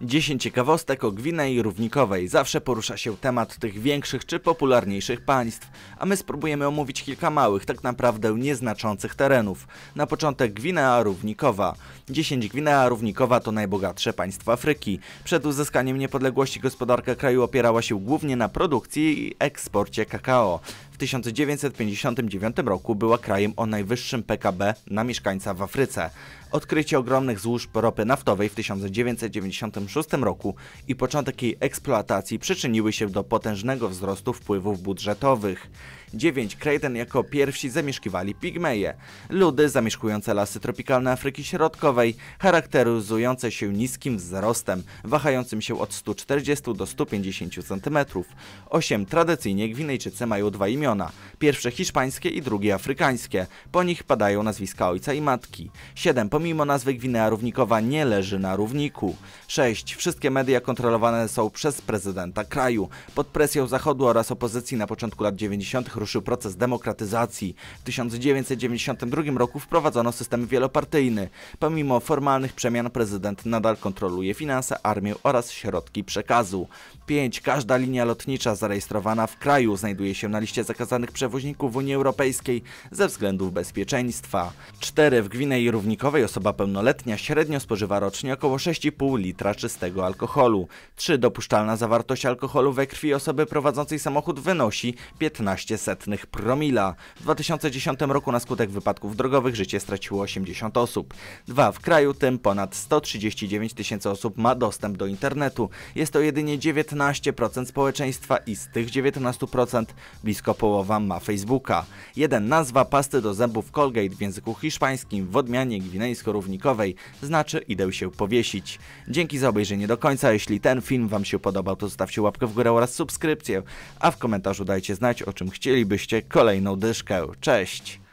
10 ciekawostek o Gwinei Równikowej. Zawsze porusza się temat tych większych czy popularniejszych państw, a my spróbujemy omówić kilka małych, tak naprawdę nieznaczących terenów. Na początek Gwinea Równikowa. 10 Gwinea Równikowa to najbogatsze państwo Afryki. Przed uzyskaniem niepodległości gospodarka kraju opierała się głównie na produkcji i eksporcie kakao. W 1959 roku była krajem o najwyższym PKB na mieszkańca w Afryce. Odkrycie ogromnych złóż ropy naftowej w 1996 roku i początek jej eksploatacji przyczyniły się do potężnego wzrostu wpływów budżetowych. 9. ten jako pierwsi zamieszkiwali pigmeje. Ludy zamieszkujące lasy tropikalne Afryki Środkowej, charakteryzujące się niskim wzrostem, wahającym się od 140 do 150 cm. 8. Tradycyjnie Gwinejczycy mają dwa imiona, pierwsze hiszpańskie i drugie afrykańskie. Po nich padają nazwiska ojca i matki. 7. Pomimo nazwy Gwinea Równikowa nie leży na równiku. 6. Wszystkie media kontrolowane są przez prezydenta kraju. Pod presją Zachodu oraz opozycji na początku lat 90 ruszył proces demokratyzacji. W 1992 roku wprowadzono system wielopartyjny. Pomimo formalnych przemian prezydent nadal kontroluje finanse, armię oraz środki przekazu. 5. Każda linia lotnicza zarejestrowana w kraju znajduje się na liście zakazanych przewoźników w Unii Europejskiej ze względów bezpieczeństwa. 4. W Gwinei Równikowej osoba pełnoletnia średnio spożywa rocznie około 6,5 litra czystego alkoholu. 3. Dopuszczalna zawartość alkoholu we krwi osoby prowadzącej samochód wynosi 15 setnych promila. W 2010 roku na skutek wypadków drogowych życie straciło 80 osób. Dwa, w kraju tym ponad 139 tysięcy osób ma dostęp do internetu. Jest to jedynie 19% społeczeństwa i z tych 19% blisko połowa ma Facebooka. Jeden, nazwa pasty do zębów Colgate w języku hiszpańskim w odmianie gwinejsko-równikowej znaczy idę się powiesić. Dzięki za obejrzenie do końca. Jeśli ten film Wam się podobał, to zostawcie łapkę w górę oraz subskrypcję, a w komentarzu dajcie znać o czym chcieliście chcielibyście kolejną dyszkę. Cześć!